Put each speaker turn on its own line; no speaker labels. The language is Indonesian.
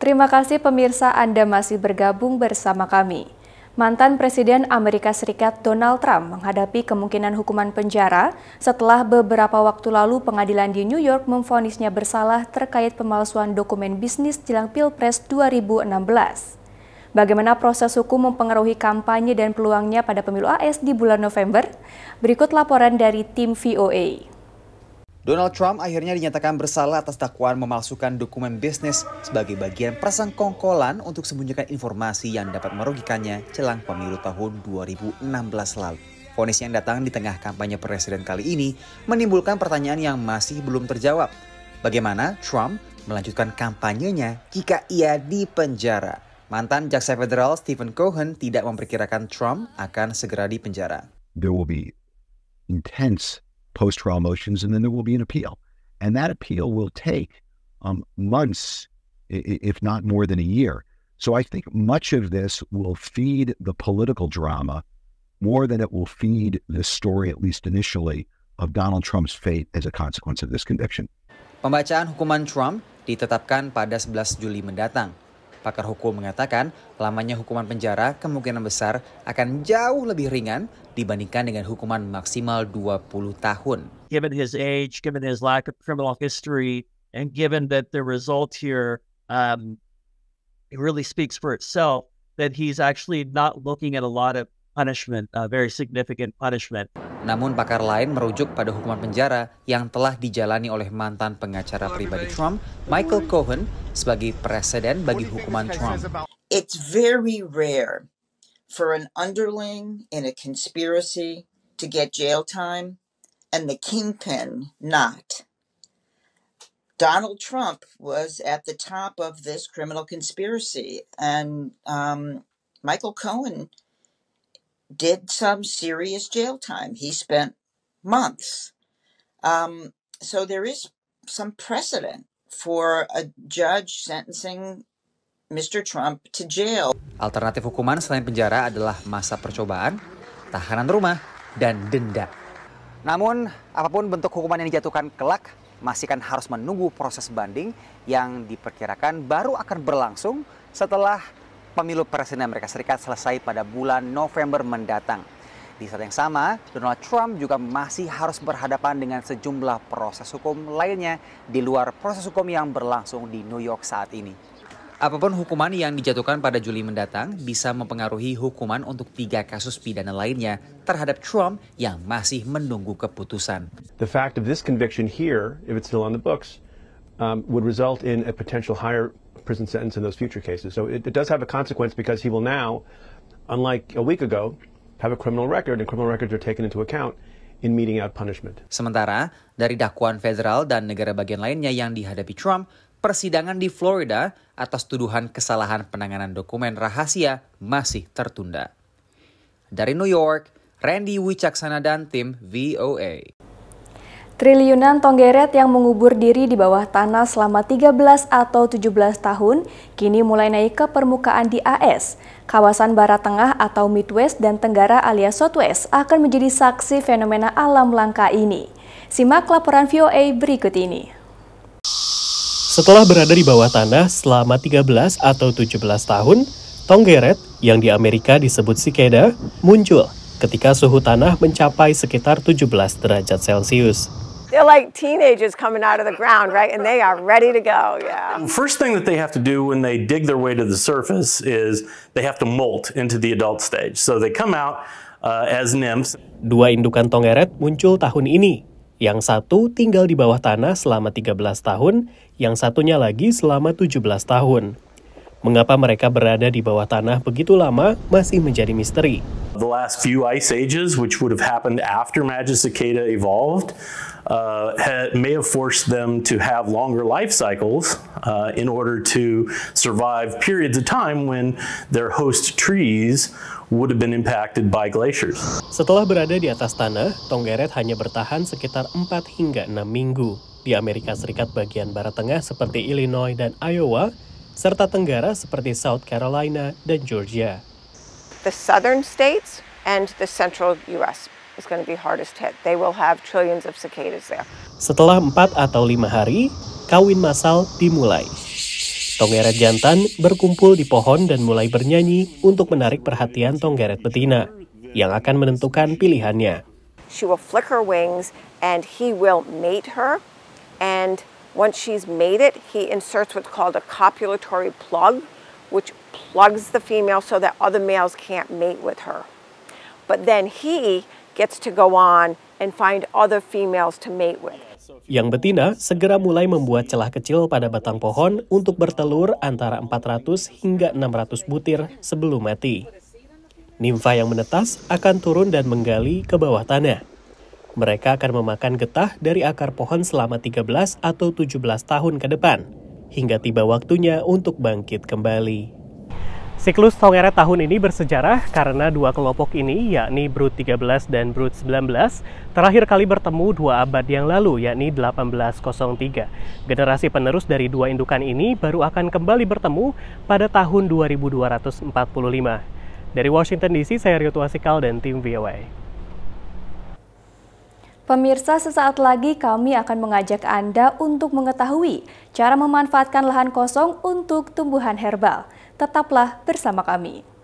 Terima kasih pemirsa Anda masih bergabung bersama kami. Mantan Presiden Amerika Serikat Donald Trump menghadapi kemungkinan hukuman penjara setelah beberapa waktu lalu pengadilan di New York memfonisnya bersalah terkait pemalsuan dokumen bisnis jelang Pilpres 2016. Bagaimana proses hukum mempengaruhi kampanye dan peluangnya pada pemilu AS di bulan November? Berikut laporan dari tim VOA.
Donald Trump akhirnya dinyatakan bersalah atas dakwaan memalsukan dokumen bisnis sebagai bagian persangkongkolan untuk sembunyikan informasi yang dapat merugikannya jelang pemilu tahun 2016 lalu. Fonis yang datang di tengah kampanye presiden kali ini menimbulkan pertanyaan yang masih belum terjawab. Bagaimana Trump melanjutkan kampanyenya jika ia dipenjara? Mantan jaksa federal Stephen Cohen tidak memperkirakan Trump akan segera dipenjara. There will be intense post trial motions, and then there will be an appeal. And that appeal will take um, months, if not more than a year. So I think much of this will feed the political drama more than it will feed the story, at least initially, of Donald Trump's
fate as a consequence of this conviction.
Pembacaan hukuman Trump ditetapkan pada 11 Juli mendatang. Pakar hukum mengatakan lamanya hukuman penjara kemungkinan besar akan jauh lebih ringan dibandingkan dengan hukuman maksimal 20 tahun. Given
his age, given his lack of criminal history, and given that the result here
um, it really speaks for itself that he's actually not looking at a lot of punishment, a uh, very significant punishment. Namun pakar lain merujuk pada hukuman penjara yang telah dijalani oleh mantan pengacara pribadi Trump, Michael Cohen, sebagai presiden bagi hukuman Trump. It's very rare for an underling in a conspiracy to get jail time and the kingpin not. Donald Trump was at the top of this criminal conspiracy, and um, Michael Cohen did some serious jail time. He spent months. Um, so there is some precedent for a judge sentencing Mr. Trump to jail. Alternatif hukuman selain penjara adalah masa percobaan, tahanan rumah, dan denda. Namun, apapun bentuk hukuman yang dijatuhkan kelak, masih kan harus menunggu proses banding yang diperkirakan baru akan berlangsung setelah pemilu presiden Amerika Serikat selesai pada bulan November mendatang. Di saat yang sama, Donald Trump juga masih harus berhadapan dengan sejumlah proses hukum lainnya di luar proses hukum yang berlangsung di New York saat ini. Apapun hukuman yang dijatuhkan pada Juli mendatang bisa mempengaruhi hukuman untuk tiga kasus pidana lainnya terhadap Trump yang masih menunggu keputusan. The fact
of this conviction here, if it's still on the books, um, would result in a potential higher prison sentence in those future cases. So it, it does have a consequence because he will now, unlike a week ago, have a criminal record, and criminal records are taken into account in meeting out punishment.
Sementara, dari dakwaan federal dan negara bagian lainnya yang dihadapi Trump, persidangan di Florida atas tuduhan kesalahan penanganan dokumen rahasia masih tertunda. Dari New York, Randy Wicaksana dan tim VOA.
Triliunan tonggeret yang mengubur diri di bawah tanah selama 13 atau 17 tahun kini mulai naik ke permukaan di AS. Kawasan Barat Tengah atau Midwest dan Tenggara alias Southwest akan menjadi saksi fenomena alam langka ini. Simak laporan VOA berikut ini.
Setelah berada di bawah tanah selama 13 atau 17 tahun, tonggeret yang di Amerika disebut cicada muncul ketika suhu tanah mencapai sekitar 17 derajat Celcius.
They're like teenagers coming out of the ground, right? And they are ready to go, yeah.
First thing that they have to do when they dig their way to the surface is they have to molt into the adult stage. So they come out uh, as nymphs. Dua indukan tongeret muncul tahun ini. Yang satu tinggal di bawah tanah selama 13 tahun, yang satunya lagi selama 17 tahun. Mengapa mereka berada di bawah tanah begitu lama masih menjadi misteri. The last few ice ages, which would have happened after Magicicada evolved, uh, had, may have forced them to have longer life cycles uh, in order to survive periods of time when their host trees would have been impacted by glaciers. Setelah berada di atas tanah, tonggeret hanya bertahan sekitar 4 hingga 6 minggu. Di Amerika Serikat bagian barat tengah seperti Illinois dan Iowa, serta tenggara seperti South Carolina dan Georgia.
The southern states and the central US is going to be hardest hit. They will have trillions of cicadas there.
Setelah 4 atau 5 hari, kawin massal dimulai. Tonggeret jantan berkumpul di pohon dan mulai bernyanyi untuk menarik perhatian tonggeret betina yang akan menentukan pilihannya.
She will flick her wings and he will mate her and Once she's made it, he inserts what's called a copulatory plug, which plugs the female so that other males can't mate with her. But then he gets to go on and find other females to mate with.
Yang betina segera mulai membuat celah kecil pada batang pohon untuk bertelur antara 400 hingga 600 butir sebelum mati. Nimfa yang menetas akan turun dan menggali ke bawah tanah. Mereka akan memakan getah dari akar pohon selama 13 atau 17 tahun ke depan, hingga tiba waktunya untuk bangkit kembali. Siklus Tongera tahun ini bersejarah karena dua kelompok ini, yakni Brut 13 dan Brut 19, terakhir kali bertemu dua abad yang lalu, yakni 1803. Generasi penerus dari dua indukan ini baru akan kembali bertemu pada tahun 2245. Dari Washington DC, saya Rio Tuasikal dan tim VOA.
Pemirsa, sesaat lagi kami akan mengajak Anda untuk mengetahui cara memanfaatkan lahan kosong untuk tumbuhan herbal. Tetaplah bersama kami.